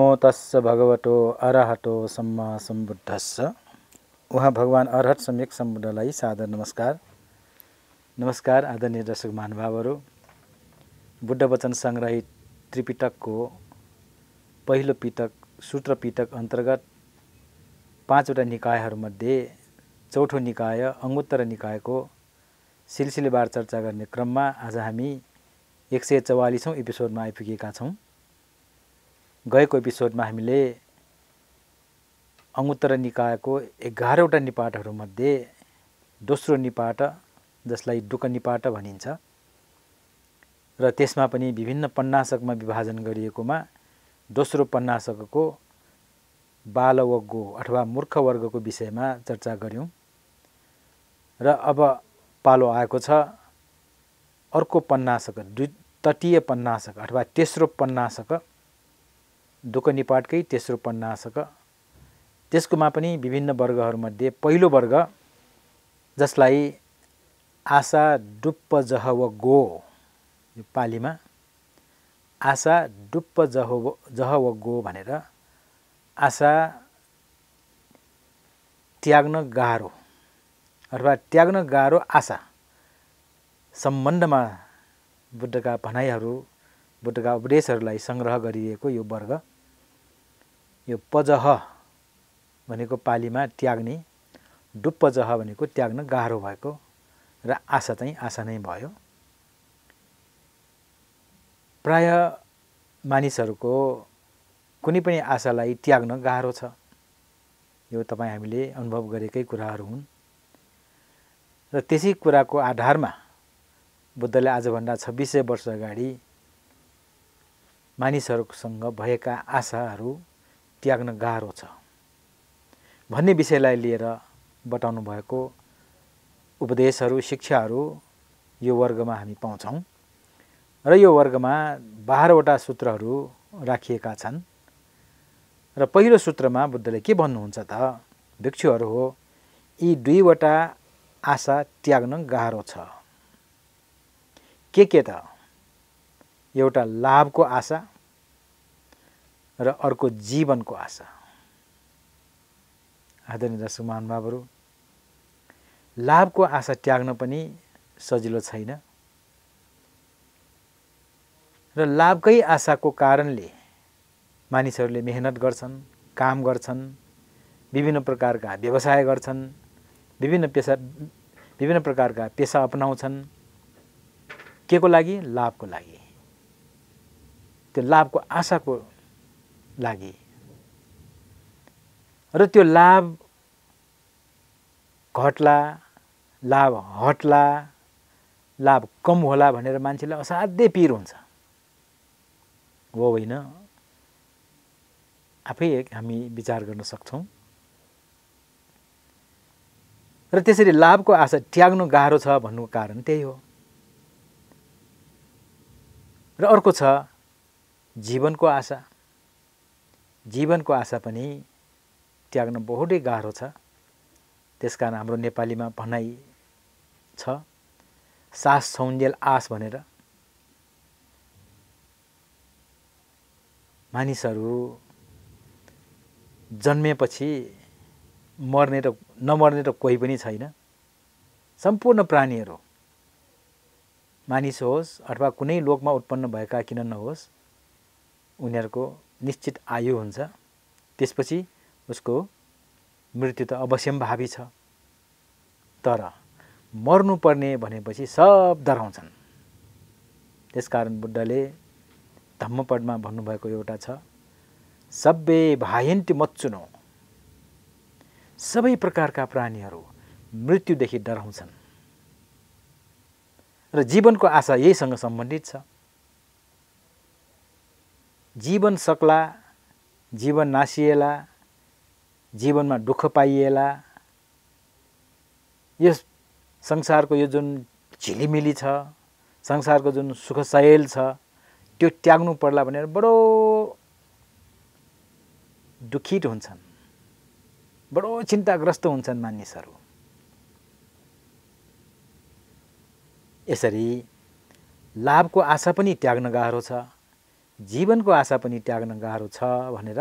नमो तस्स भगवतो अरहतो सम्म सम्बुद्धस्स उहाँ भगवान् अरहत सम्यक सम्बुद्धलाई सादर नमस्कार नमस्कार आदरणीय दर्शक महानुभावहरू बुद्ध वचन सङ्ग्रहित त्रिपिटकको पहिलो पिटक सूत्र पिटक अन्तर्गत पाँचवटा निकायहरूमध्ये चौथो निकाय अङ्गुत्तर निकायको सिलसिलेवार चर्चा गर्ने क्रममा आज हामी एक सय चौवालिसौँ एपिसोडमा आइपुगेका छौँ गएको एपिसोडमा हामीले अङ्गुत्तर निकायको एघारवटा निपाटहरूमध्ये दोस्रो निपाट जसलाई डुक निपाट भनिन्छ र त्यसमा पनि विभिन्न पन्नासकमा विभाजन गरिएकोमा दोस्रो पन्नासकको बालवर्गो अथवा मूर्ख वर्गको विषयमा चर्चा गऱ्यौँ र अब पालो आएको छ अर्को पन्नासक द्वि तटीय पन्नासक अथवा तेस्रो पन्नासक दुःख निपाटकै तेस्रो पन्नासक त्यसकोमा पनि विभिन्न वर्गहरूमध्ये पहिलो वर्ग जसलाई आशा डुप्प जह व गो यो पालीमा आशा डुप्प जह जह व गो भनेर आशा त्याग्न गाह्रो अथवा त्याग्न गाह्रो आशा सम्बन्धमा बुद्धका भनाइहरू बुद्धका उपदेशहरूलाई सङ्ग्रह गरिएको यो वर्ग यो पजह भनेको पालीमा त्याग्ने डुप्पजह भनेको त्याग्न गाह्रो भएको र आशा चाहिँ आशा नै भयो प्राय मानिसहरूको कुनै पनि आशालाई त्याग्न गाह्रो छ यो तपाईँ हामीले अनुभव गरेकै कुराहरू हुन् र त्यसै कुराको आधारमा बुद्धले आजभन्दा छब्बिस सय वर्ष अगाडि मानिसहरूसँग भएका आशाहरू त्याग्न गाह्रो छ भन्ने विषयलाई लिएर बताउनु भएको उपदेशहरू शिक्षाहरू यो वर्गमा हामी पाउँछौँ र यो वर्गमा बाह्रवटा सूत्रहरू राखिएका छन् र पहिलो सूत्रमा बुद्धले के भन्नुहुन्छ त भिक्षुहरू हो यी दुईवटा आशा त्याग्न गाह्रो छ के के त एउटा लाभको आशा र अर्को जीवनको आशा आदरणीय दर्शक महानुभावहरू लाभको आशा त्याग्न पनि सजिलो छैन र लाभकै आशाको कारणले मानिसहरूले मेहनत गर्छन् काम गर्छन् विभिन्न प्रकारका व्यवसाय गर्छन् विभिन्न पेसा विभिन्न प्रकारका पेसा अपनाउँछन् के को लागि लाभको लागि त्यो लाभको आशाको लागि र त्यो लाभ घट्ला लाभ हट्ला लाभ कम होला भनेर मान्छेलाई असाध्यै पिर हुन्छ हो होइन आफै हामी विचार गर्न सक्छौँ र त्यसरी लाभको आशा त्याग्नु गाह्रो छ भन्नुको कारण त्यही हो र अर्को छ जीवनको आशा जीवनको आशा पनि त्याग्न बहुतै गाह्रो छ त्यसकारण हाम्रो नेपालीमा भनाइ छ सास सौन्जेल आस भनेर मानिसहरू जन्मेपछि मर्ने र नमर्ने त कोही पनि छैन सम्पूर्ण प्राणीहरू मानिस होस् अथवा कुनै लोकमा उत्पन्न भएका किन नहोस् उनीहरूको निश्चित आयु हुन्छ त्यसपछि उसको मृत्यु त अवश्यम्भावी छ तर मर्नुपर्ने भनेपछि सब डराउँछन् त्यसकारण बुद्धले धम्मपदमा भन्नुभएको एउटा छ सबै भायन्ती मच्चुनो सबै प्रकारका प्राणीहरू मृत्युदेखि डराउँछन् र जीवनको आशा यहीसँग सम्बन्धित छ जीवन सक्ला जीवन नासिएला जीवनमा दुःख पाइएला यस संसारको यो जुन झिलिमिली छ संसारको जुन सुख सहेल छ त्यो त्याग्नु पर्ला भनेर बडो दुखित हुन्छन् बडो चिन्ताग्रस्त हुन्छन् मानिसहरू यसरी लाभको आशा पनि त्याग्न गाह्रो छ जीवनको आशा पनि त्याग्न गाह्रो छ भनेर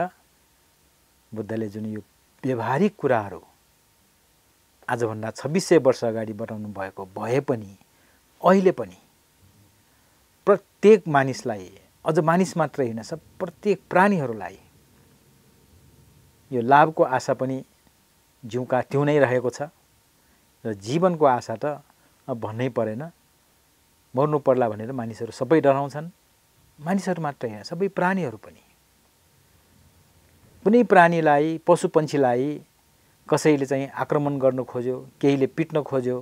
बुद्धले जुन यो व्यवहारिक कुराहरू आजभन्दा छब्बिस सय वर्ष अगाडि बताउनु भएको भए पनि अहिले पनि प्रत्येक मानिसलाई अझ मानिस मात्रै होइन सब प्रत्येक प्राणीहरूलाई यो लाभको आशा पनि जिउका त्यो नै रहेको छ र जीवनको आशा त भन्नै परेन मर्नु पर्ला भनेर मानिसहरू सबै डराउँछन् मानिसहरू मात्र होइन सबै प्राणीहरू पनि कुनै प्राणीलाई पशु पन्छीलाई कसैले चाहिँ आक्रमण गर्न खोज्यो केहीले पिट्न खोज्यो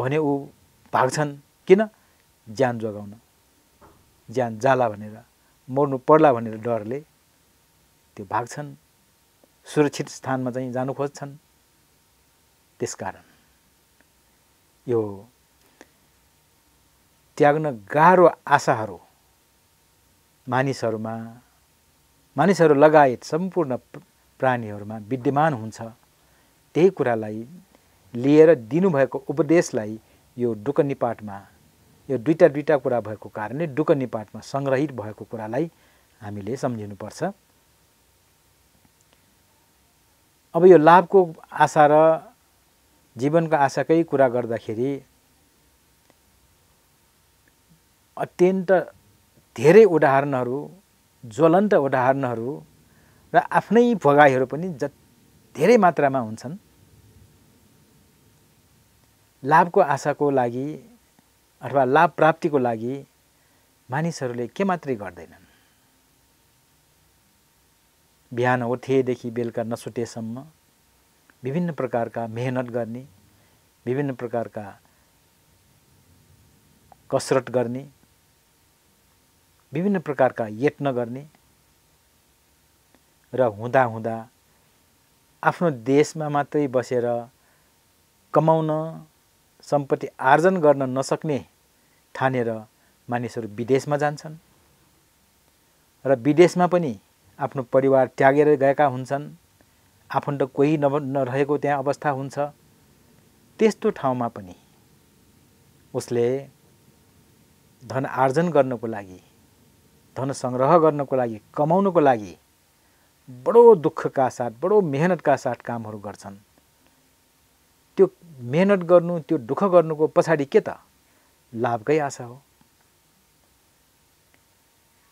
भने ऊ भाग्छन् किन ज्यान जोगाउन ज्यान जाला भनेर मर्नु पर्ला भनेर डरले त्यो भाग्छन् सुरक्षित स्थानमा चाहिँ जानु खोज्छन् त्यसकारण यो त्याग्न गाह्रो आशाहरू मानिसहरूमा मानिसहरू लगायत सम्पूर्ण प्राणीहरूमा विद्यमान हुन्छ त्यही कुरालाई लिएर दिनुभएको उपदेशलाई यो डुकनिपाटमा यो दुईवटा दुईवटा कुरा भएको कारणले डुकनिपाटमा सङ्ग्रहित भएको कुरालाई हामीले सम्झिनुपर्छ अब यो लाभको आशा र जीवनको आशाकै कुरा गर्दाखेरि अत्यन्त धेरै उदाहरणहरू ज्वलन्त उदाहरणहरू र आफ्नै भगाइहरू पनि ज धेरै मात्रामा हुन्छन् लाभको आशाको लागि अथवा लाभ प्राप्तिको लागि मानिसहरूले के मात्रै गर्दैनन् बिहान उठेदेखि बेलुका नसुटेसम्म विभिन्न प्रकारका मेहनत गर्ने विभिन्न प्रकारका कसरत गर्ने विभिन्न प्रकारका यत्न गर्ने र हुँदा हुँदा आफ्नो देशमा मात्रै बसेर कमाउन सम्पत्ति आर्जन गर्न नसक्ने ठानेर मानिसहरू विदेशमा जान्छन् र विदेशमा पनि आफ्नो परिवार त्यागेर गएका हुन्छन् आफन्त कोही नभ नरहेको त्यहाँ अवस्था हुन्छ त्यस्तो ठाउँमा पनि उसले धन आर्जन गर्नको लागि धन सङ्ग्रह गर्नको लागि कमाउनको लागि बडो दुःखका साथ बडो मेहनतका साथ कामहरू गर्छन् त्यो मेहनत गर्नु त्यो दुःख गर्नुको पछाडि के त लाभकै आशा हो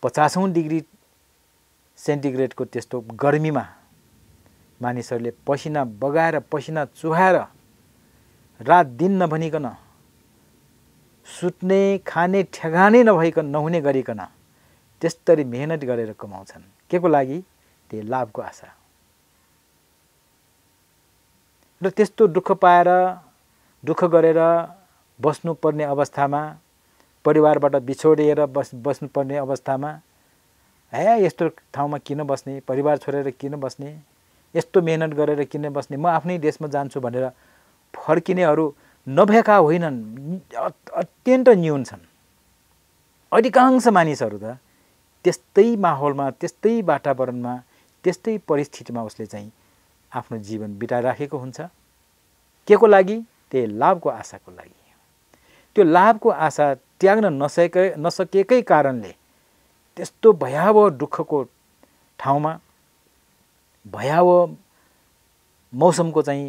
पचासौँ डिग्री सेन्टिग्रेडको त्यस्तो गर्मीमा मानिसहरूले पसिना बगाएर पसिना चुहाएर रात दिन नभनिकन सुत्ने खाने ठेगानै नभइकन नहुने गरिकन त्यस्तरी मेहनत गरेर कमाउँछन् के को लागि त्यो लाभको आशा र त्यस्तो दुःख पाएर दुःख गरेर बस्नुपर्ने अवस्थामा परिवारबाट बिछोडिएर बस् बस्नुपर्ने अवस्थामा है यस्तो ठाउँमा किन बस्ने परिवार छोडेर किन बस्ने यस्तो मेहनत गरेर किन बस्ने म आफ्नै देशमा जान्छु भनेर फर्किनेहरू नभएका होइनन् अत्यन्त न्यून छन् अधिकांश मानिसहरू त त्यस्तै माहौलमा त्यस्तै वातावरणमा त्यस्तै परिस्थितिमा उसले चाहिँ आफ्नो जीवन बिताइराखेको हुन्छ के को लागि त्यही लाभको आशाको लागि त्यो लाभको आशा त्याग्न नसकेकै नसकेकै कारणले त्यस्तो भयावह दुःखको ठाउँमा भयावह मौसमको चाहिँ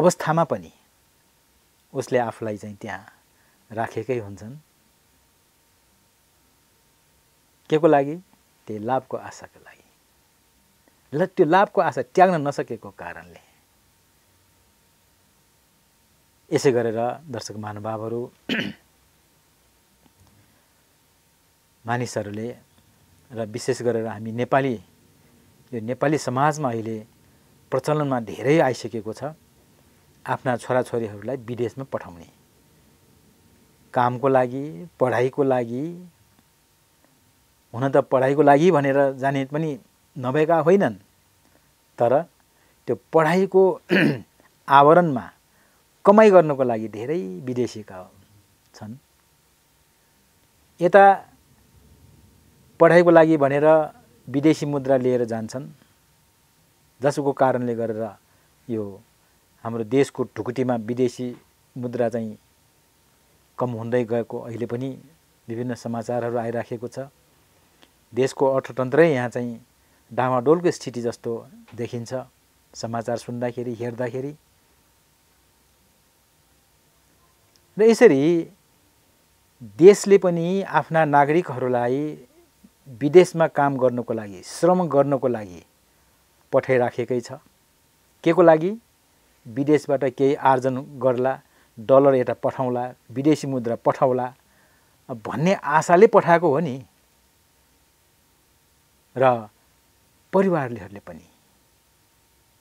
अवस्थामा पनि उसले आफूलाई चाहिँ त्यहाँ राखेकै हुन्छन् के को लागि त्यही लाभको आशाको लागि ल त्यो लाभको आशा त्याग्न नसकेको कारणले यसै गरेर दर्शक महानुभावहरू मानिसहरूले र विशेष गरेर हामी नेपाली यो नेपाली समाजमा अहिले प्रचलनमा धेरै आइसकेको छ आफ्ना छोराछोरीहरूलाई विदेशमा पठाउने कामको लागि पढाइको लागि हुन त पढाइको लागि भनेर जाने पनि नभएका होइनन् तर त्यो पढाइको आवरणमा कमाइ गर्नको लागि धेरै विदेशीका छन् यता पढाइको लागि भनेर विदेशी मुद्रा लिएर जान्छन् जसको कारणले गरेर यो हाम्रो देशको ढुकुटीमा विदेशी मुद्रा चाहिँ कम हुँदै गएको अहिले पनि विभिन्न समाचारहरू आइराखेको छ देशको अर्थतन्त्रै यहाँ चाहिँ डामाडोलको स्थिति जस्तो देखिन्छ समाचार सुन्दाखेरि हेर्दाखेरि र यसरी देशले पनि आफ्ना नागरिकहरूलाई विदेशमा काम गर्नको लागि श्रम गर्नको लागि पठाइराखेकै छ के को लागि विदेशबाट केही आर्जन गर्ला डलर यता पठाउला विदेशी मुद्रा पठाउला भन्ने आशाले पठाएको हो नि र परिवारहरूले पनि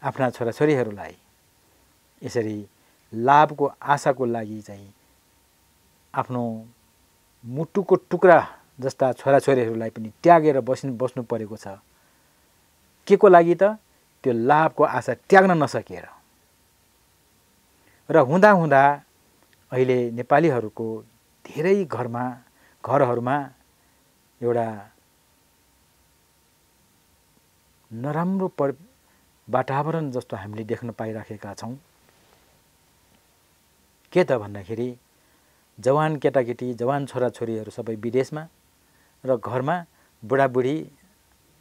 आफ्ना छोराछोरीहरूलाई यसरी लाभको आशाको लागि चाहिँ आफ्नो मुटुको टुक्रा जस्ता छोराछोरीहरूलाई पनि त्यागेर बस्नु बस्नु परेको छ के को लागि त त्यो लाभको आशा त्याग्न नसकेर र हुँदा हुँदा अहिले नेपालीहरूको धेरै घरमा घरहरूमा एउटा नराम्रो पर वातावरण जस्तो हामीले देख्न पाइराखेका छौँ के त भन्दाखेरि जवान केटाकेटी जवान छोराछोरीहरू सबै विदेशमा र घरमा बुढाबुढी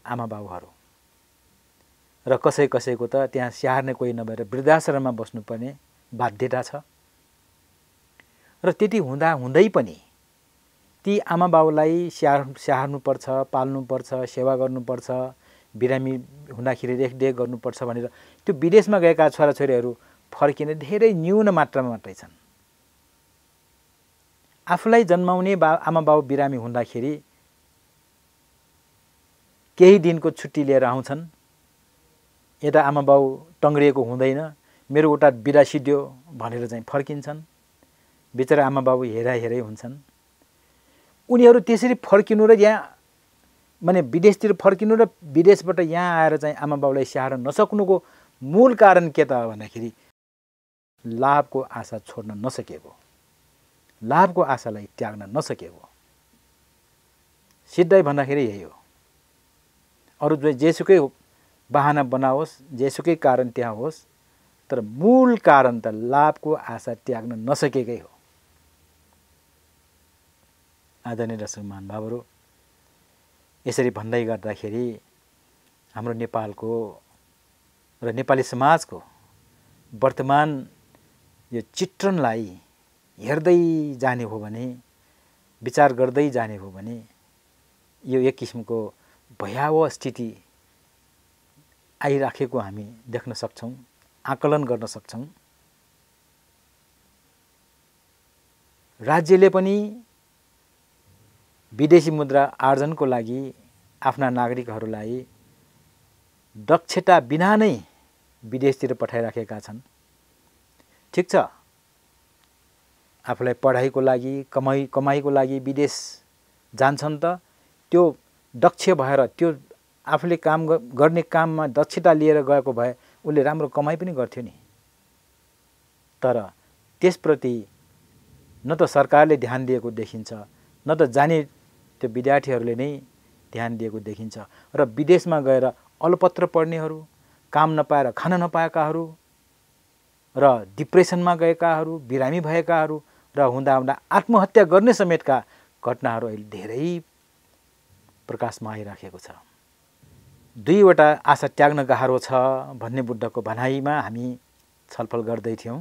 बाबुहरू र कसै कसैको त त्यहाँ स्याहार्ने कोही नभएर वृद्धाश्रममा बस्नुपर्ने बाध्यता छ र त्यति हुँदा हुँदै पनि ती आमा बाबुलाई स्याहार स्याहार्नुपर्छ पाल्नुपर्छ सेवा गर्नुपर्छ बिरामी हुँदाखेरि रेखदेख गर्नुपर्छ भनेर त्यो विदेशमा गएका छोराछोरीहरू फर्किने धेरै न्यून मात्रामा मात्रै छन् आफूलाई जन्माउने बा आमा बाबु बिरामी हुँदाखेरि केही दिनको छुट्टी लिएर आउँछन् यता आमा बाउ टङ्ग्रिएको हुँदैन मेरो उता बिरासिड्यो भनेर चाहिँ फर्किन्छन् बिचरा आमा बाबु हेरै हुन्छन् उनीहरू त्यसरी फर्किनु र यहाँ माने विदेशतिर फर्किनु र विदेशबाट यहाँ आएर चाहिँ आमा बाबुलाई स्याहार नसक्नुको मूल कारण के त हो भन्दाखेरि लाभको आशा छोड्न नसकेको लाभको आशालाई त्याग्न नसकेको सिधै भन्दाखेरि यही हो अरू जो जेसुकै बाहना बनाओस् जेसुकै कारण त्यहाँ होस् तर मूल कारण त लाभको आशा त्याग्न नसकेकै हो आदरणीय दर्शक महानुभावहरू यसरी भन्दै गर्दाखेरि हाम्रो नेपालको र नेपाली समाजको वर्तमान यो चित्रणलाई हेर्दै जाने हो भने विचार गर्दै जाने हो भने यो एक किसिमको भयावह स्थिति आइराखेको हामी देख्न सक्छौँ आकलन गर्न सक्छौँ राज्यले पनि विदेशी मुद्रा आर्जनको लागि आफ्ना नागरिकहरूलाई दक्षता बिना नै विदेशतिर पठाइराखेका छन् ठिक छ आफूलाई पढाइको लागि कमाइ कमाइको लागि विदेश जान्छन् त त्यो दक्ष भएर त्यो आफूले काम गर्ने काममा दक्षता लिएर गएको भए उसले राम्रो कमाइ पनि गर्थ्यो नि तर त्यसप्रति न त सरकारले ध्यान दिएको देखिन्छ न त जाने त्यो विद्यार्थीहरूले नै ध्यान दिएको देखिन्छ र विदेशमा गएर अलपत्र पढ्नेहरू काम नपाएर खान नपाएकाहरू र डिप्रेसनमा गएकाहरू बिरामी भएकाहरू र हुँदा हुँदा आत्महत्या गर्ने समेतका घटनाहरू अहिले धेरै प्रकाशमा आइराखेको छ दुईवटा आशा त्याग्न गाह्रो छ भन्ने बुद्धको भनाइमा हामी छलफल गर्दै थियौँ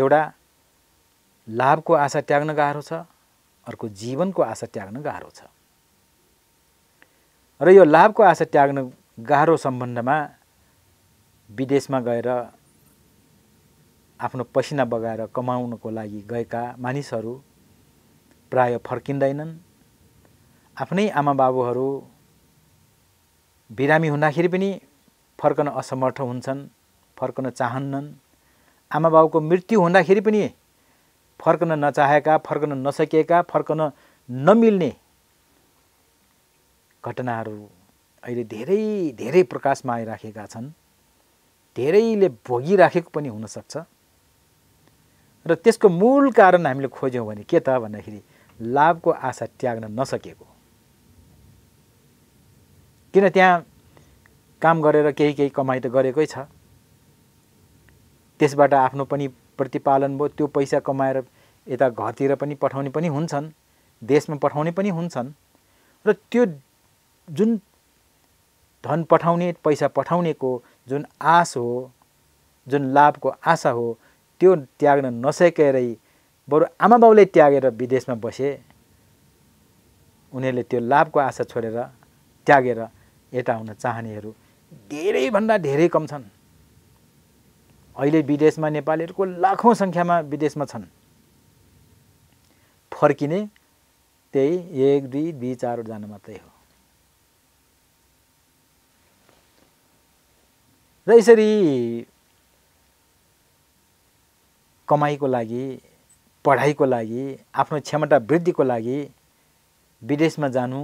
एउटा लाभको आशा त्याग्न गाह्रो छ अर्को जीवनको आशा त्याग्न गाह्रो छ र यो लाभको आशा त्याग्न गाह्रो सम्बन्धमा विदेशमा गएर आफ्नो पसिना बगाएर कमाउनको लागि गएका मानिसहरू प्राय फर्किँदैनन् आफ्नै आमाबाबुहरू बिरामी हुँदाखेरि पनि फर्कन असमर्थ हुन्छन् फर्कन चाहन्नन् आमाबाबुको मृत्यु हुँदाखेरि पनि फर्कन नचाहेका फर्कन नसकेका फर्कन नमिल्ने घटनाहरू अहिले धेरै धेरै प्रकाशमा आइराखेका छन् धेरैले भोगिराखेको पनि हुनसक्छ र त्यसको मूल कारण हामीले खोज्यौँ भने के त भन्दाखेरि लाभको आशा त्याग्न नसकेको किन त्यहाँ काम गरेर केही केही कमाइ त गरेकै छ त्यसबाट आफ्नो पनि प्रतिपालन भयो त्यो पैसा कमाएर यता घरतिर पनि पठाउने पनि हुन्छन् देशमा पठाउने पनि हुन्छन् र त्यो जुन धन पठाउने पैसा पठाउनेको जुन आश हो जुन लाभको आशा हो त्यो त्याग्न नसकेरै बरु आमा बाउले त्यागेर विदेशमा बसे उनीहरूले त्यो लाभको आशा छोडेर त्यागेर यता हुन चाहनेहरू धेरैभन्दा धेरै कम छन् अहिले विदेशमा नेपालीहरूको लाखौँ सङ्ख्यामा विदेशमा छन् फर्किने त्यही एक दुई दुई चारजना मात्रै हो र यसरी कमाइको लागि पढाइको लागि आफ्नो क्षमता वृद्धिको लागि विदेशमा जानु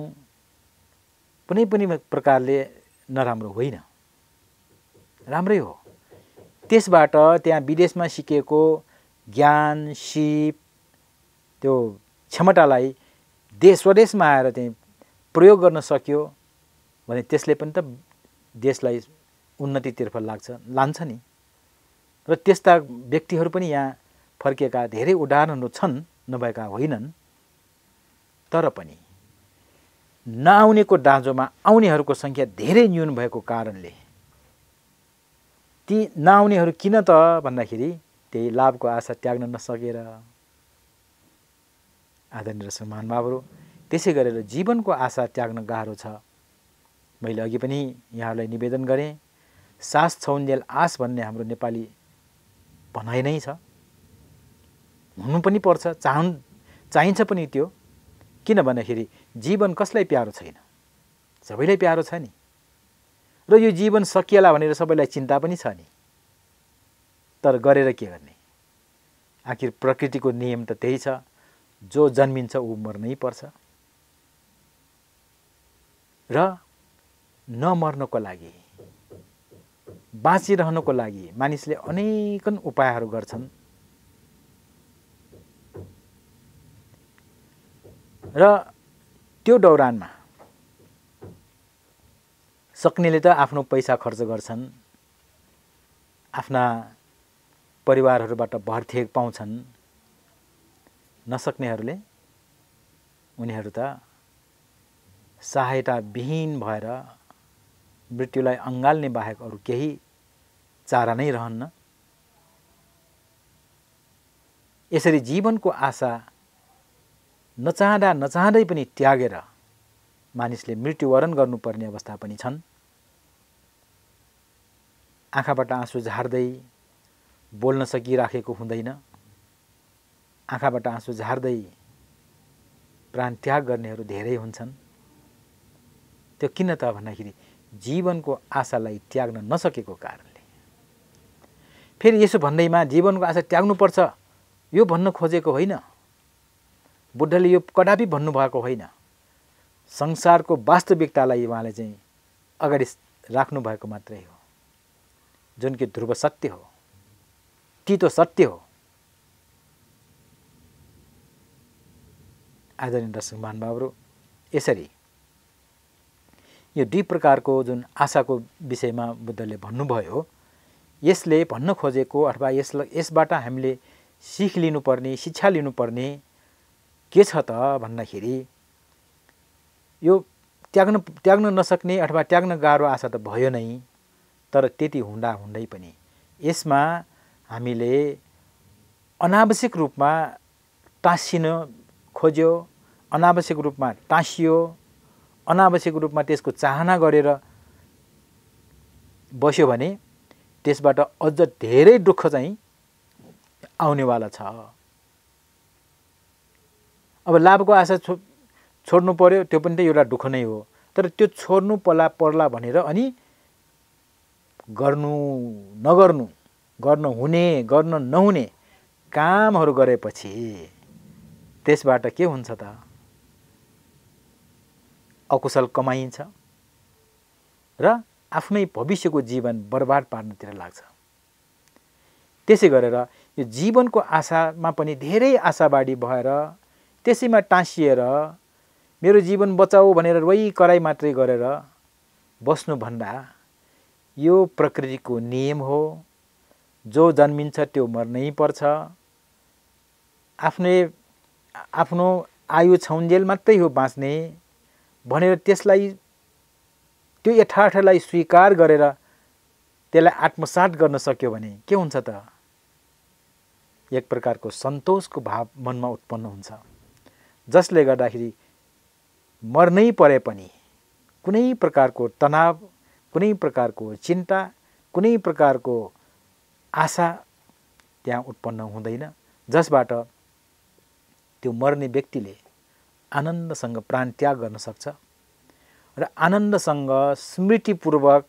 कुनै पनि प्रकारले नराम्रो होइन राम्रै हो त्यसबाट त्यहाँ विदेशमा सिकेको ज्ञान सिप त्यो क्षमतालाई देश स्वदेशमा आएर चाहिँ प्रयोग गर्न सक्यो भने त्यसले पनि त देशलाई उन्नतितिर्फ लाग्छ लान्छ नि र त्यस्ता व्यक्तिहरू पनि यहाँ फर्किएका धेरै उदाहरणहरू छन् नभएका होइनन् तर पनि नआउनेको दाँजोमा आउनेहरूको सङ्ख्या धेरै न्यून भएको कारणले ती नआउनेहरू किन त भन्दाखेरि त्यही लाभको आशा त्याग्न नसकेर आदरणीय सम्मान त्यसै गरेर जीवनको आशा त्याग्न गाह्रो छ मैले अघि पनि यहाँहरूलाई निवेदन गरेँ सास छौन्जेल आस भन्ने हाम्रो नेपाली भनाइ नै छ हुनु पनि पर्छ चाहन् चाहिन्छ पनि त्यो किन भन्दाखेरि जीवन कसलाई प्यारो छैन सबैलाई प्यारो छ नि र यो जीवन सकिएला भनेर सबैलाई चिन्ता पनि छ नि तर गरेर के गर्ने आखिर प्रकृतिको नियम त त्यही छ जो जन्मिन्छ ऊ मर्नै पर्छ र नमर्नको लागि बाँचिरहनको लागि मानिसले अनेकन उपायहरू गर्छन् र त्यो दौरानमा सक्नेले त आफ्नो पैसा खर्च गर्छन् आफ्ना परिवारहरूबाट भर्थे पाउँछन् नसक्नेहरूले उनीहरू त विहीन भएर मृत्युलाई अँगाल्ने बाहेक अरू केही चारा नै रहन्न यसरी जीवनको आशा नचाहँदा नचाहँदै पनि त्यागेर मानिसले मृत्युवरण गर्नुपर्ने अवस्था पनि छन् आँखाबाट आँसु झार्दै बोल्न सकिराखेको हुँदैन आँखाबाट आँसु झार्दै प्राण त्याग गर्नेहरू धेरै हुन्छन् त्यो किन त भन्दाखेरि जीवनको आशालाई त्याग्न नसकेको कारणले फेरि यसो भन्दैमा जीवनको आशा त्याग्नुपर्छ यो भन्न खोजेको होइन बुद्धले यो कदापि भन्नुभएको होइन संसारको वास्तविकतालाई उहाँले चाहिँ अगाडि राख्नुभएको मात्रै हो जुन कि ध्रुव सत्य हो तितो सत्य हो आदरणीय दर्शक महानुभावहरू यसरी यो दुई प्रकारको जुन आशाको विषयमा बुद्धले भन्नुभयो यसले भन्न खोजेको अथवा यस यसबाट हामीले सिख लिनुपर्ने शिक्षा लिनुपर्ने के छ त भन्दाखेरि यो त्याग्न त्याग्न नसक्ने अथवा त्याग्न गाह्रो आशा त भयो नै तर त्यति हुँदा हुँदै पनि यसमा हामीले अनावश्यक रूपमा टाँसिन खोज्यो अनावश्यक रूपमा टाँसियो अनावश्यक रूपमा त्यसको चाहना गरेर बस्यो भने त्यसबाट अझ धेरै दुःख चाहिँ आउनेवाला छ अब लाभको आशा छोड्नु पऱ्यो त्यो पनि त एउटा दुःख नै हो तर त्यो छोड्नु पर्ला पर्ला भनेर अनि गर्नु नगर्नु गर्न हुने गर्न नहुने कामहरू गरेपछि त्यसबाट के हुन्छ त अकुशल कमाइन्छ र आफ्नै भविष्यको जीवन बर्बाद पार्नतिर लाग्छ त्यसै गरेर यो जीवनको आशामा पनि धेरै आशावाडी भएर त्यसैमा टाँसिएर मेरो जीवन बचाऊ भनेर रोही कराई मात्रै गरेर बस्नुभन्दा यो प्रकृतिको नियम हो जो जन्मिन्छ त्यो मर्नै पर्छ आफ्नै आफ्नो आयु छाउन्जेल मात्रै हो बाँच्ने भनेर त्यसलाई त्यो यथार्थलाई स्वीकार गरेर त्यसलाई आत्मसात गर्न सक्यो भने के हुन्छ त एक प्रकारको सन्तोषको भाव मनमा उत्पन्न हुन्छ जसले गर्दाखेरि मर्नै परे पनि कुनै प्रकारको तनाव कुनै प्रकारको चिन्ता कुनै प्रकारको आशा त्यहाँ उत्पन्न हुँदैन जसबाट त्यो मर्ने व्यक्तिले आनन्दसँग प्राण त्याग गर्न सक्छ र आनन्दसँग स्मृतिपूर्वक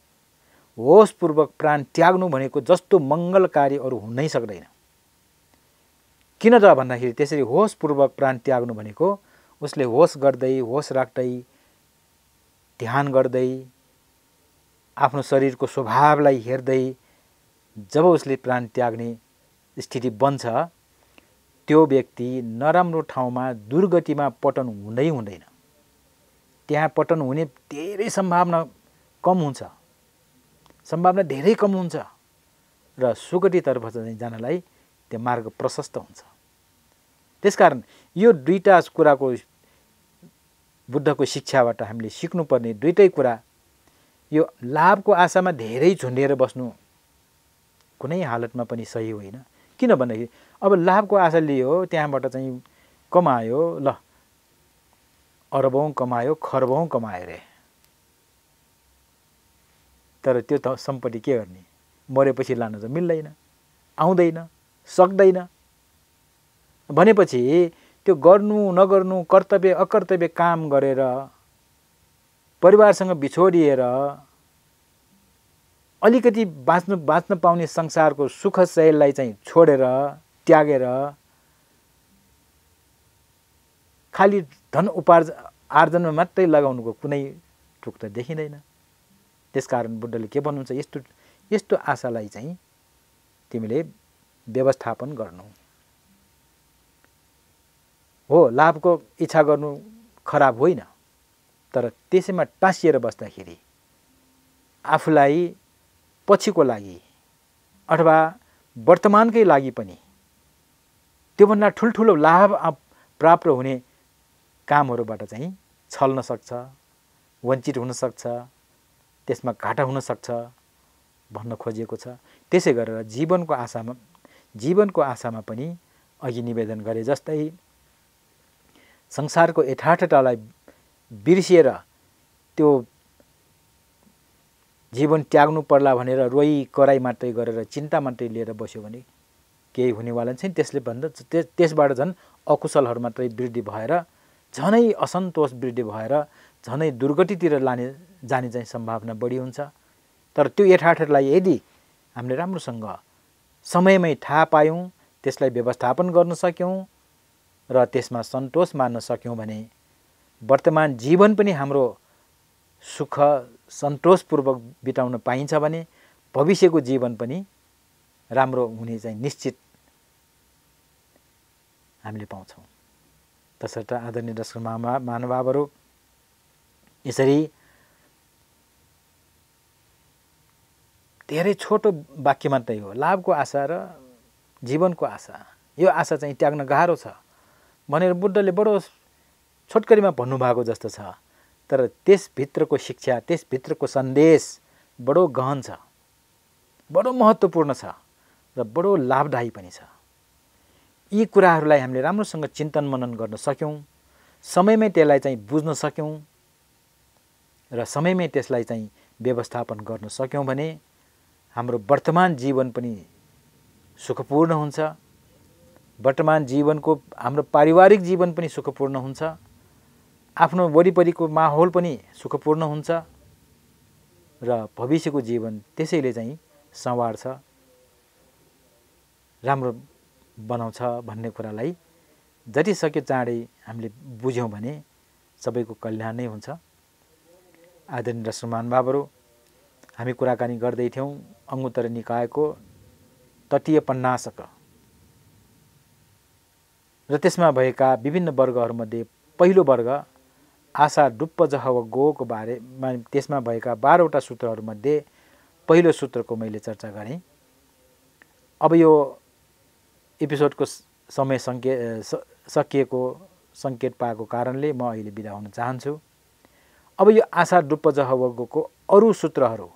होसपूर्वक प्राण त्याग्नु भनेको जस्तो मङ्गलकारी अरू हुनै सक्दैन किन त भन्दाखेरि त्यसरी होसपूर्वक प्राण त्याग्नु भनेको उसले होस गर्दै होस राख्दै ध्यान गर्दै आफ्नो शरीरको स्वभावलाई हेर्दै जब उसले प्राण त्याग्ने स्थिति बन्छ त्यो व्यक्ति नराम्रो ठाउँमा दुर्गतिमा पटन हुँदै हुँदैन त्यहाँ पटन हुने धेरै सम्भावना कम हुन्छ सम्भावना धेरै कम हुन्छ र सुगतितर्फ चाहिँ जानलाई त्यो मार्ग प्रशस्त हुन्छ त्यसकारण यो दुईवटा कुराको बुद्धको शिक्षाबाट हामीले सिक्नुपर्ने दुइटै कुरा यो लाभको आशामा धेरै झुन्डेर बस्नु कुनै हालतमा पनि सही होइन किन भन्दाखेरि अब लाभको आशा लियो त्यहाँबाट चाहिँ कमायो ल अरबौँ कमायो खरबौँ कमायो रे तर त्यो त सम्पत्ति के गर्ने मरेपछि लानु त मिल्दैन आउँदैन सक्दैन भनेपछि त्यो गर्नु नगर्नु कर्तव्य अकर्तव्य काम गरेर परिवारसँग बिछोडिएर अलिकति बाँच्नु बाँच्न पाउने संसारको सुख सहेललाई चाहिँ छोडेर त्यागेर खालि धन उपार्ज आर्जनमा मात्रै लगाउनुको कुनै टुक त देखिँदैन त्यसकारण बुद्धले के भन्नुहुन्छ यस्तो यस्तो आशालाई चाहिँ तिमीले व्यवस्थापन गर्नु हो लाभको इच्छा गर्नु खराब होइन तर त्यसैमा टाँसिएर बस्दाखेरि आफूलाई पछिको लागि अथवा वर्तमानकै लागि पनि त्योभन्दा ठुल्ठुलो लाभ प्राप्त हुने कामहरूबाट चाहिँ छल्न सक्छ वञ्चित हुनसक्छ त्यसमा घाटा हुनसक्छ भन्न खोजिएको छ त्यसै गरेर जीवनको आशामा जीवनको आशामा पनि अघि निवेदन गरे जस्तै संसारको यथार्थतालाई बिर्सिएर त्यो जीवन त्याग्नु पर्ला भनेर रोही कराई मात्रै गरेर चिन्ता मात्रै लिएर बस्यो भने केही हुनेवाला छैन त्यसले भन्दा त्यसबाट झन् अकुशलहरू मात्रै वृद्धि भएर झनै असन्तोष वृद्धि भएर झनै दुर्गतितिर लाने जाने चाहिँ सम्भावना बढी हुन्छ तर त्यो यथार्थलाई यदि हामीले राम्रोसँग समयमै थाहा पायौँ त्यसलाई व्यवस्थापन गर्न सक्यौँ र त्यसमा सन्तोष मान्न सक्यौँ भने वर्तमान जीवन पनि हाम्रो सुख सन्तोषपूर्वक बिताउन पाइन्छ भने भविष्यको जीवन पनि राम्रो हुने चाहिँ निश्चित हामीले पाउँछौँ तसर्थ आदरणीय दर्शक महा महानुभावहरू यसरी धेरै छोटो वाक्य मात्रै हो लाभको आशा र जीवनको आशा यो आशा चाहिँ त्याग्न गाह्रो छ भनेर बुद्धले बडो छोटकरीमा भन्नुभएको जस्तो छ तर त्यसभित्रको शिक्षा त्यसभित्रको सन्देश बडो गहन छ बडो महत्त्वपूर्ण छ र बडो लाभदायी पनि छ यी कुराहरूलाई हामीले राम्रोसँग चिन्तन मनन गर्न सक्यौँ समयमै त्यसलाई चाहिँ बुझ्न सक्यौँ र समयमै त्यसलाई चाहिँ व्यवस्थापन गर्न सक्यौँ भने हाम्रो वर्तमान जीवन पनि सुखपूर्ण हुन्छ वर्तमान जीवनको हाम्रो पारिवारिक जीवन पनि सुखपूर्ण हुन्छ आफ्नो वरिपरिको माहौल पनि सुखपूर्ण हुन्छ र भविष्यको जीवन त्यसैले चाहिँ सवार्छ राम्रो बनाउँछ भन्ने कुरालाई जति सक्यो चाँडै हामीले बुझ्यौँ भने सबैको कल्याण नै हुन्छ आदरणीय र महानुभावहरू हामी कुराकानी गर्दैथ्यौँ अङ्गुत्तर निकायको तटीय पन्नासक र त्यसमा भएका विभिन्न वर्गहरूमध्ये पहिलो वर्ग आशा डुप्प जह गोको बारेमा त्यसमा भएका बाह्रवटा सूत्रहरूमध्ये पहिलो सूत्रको मैले चर्चा गरेँ अब यो एपिसोडको समय सङ्के सकिएको सङ्केत पाएको कारणले म अहिले बिदा हुन चाहन्छु अब यो आशा डुप्प जह गोको अरू सूत्रहरू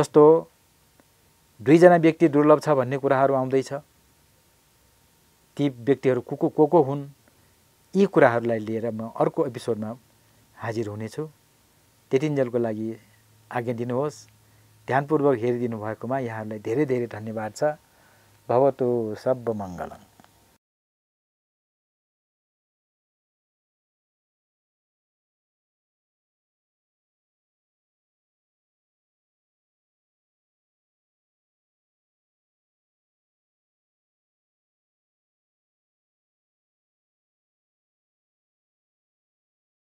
जस्तो दुईजना व्यक्ति दुर्लभ छ भन्ने कुराहरू आउँदैछ ती व्यक्तिहरू को को को को हुन् यी कुराहरूलाई लिएर म अर्को एपिसोडमा हाजिर हुनेछु त्यतिन्जेलको लागि आज्ञा दिनुहोस् ध्यानपूर्वक हेरिदिनु भएकोमा यहाँहरूलाई धेरै धेरै धन्यवाद छ भवतु सब मङ्गलम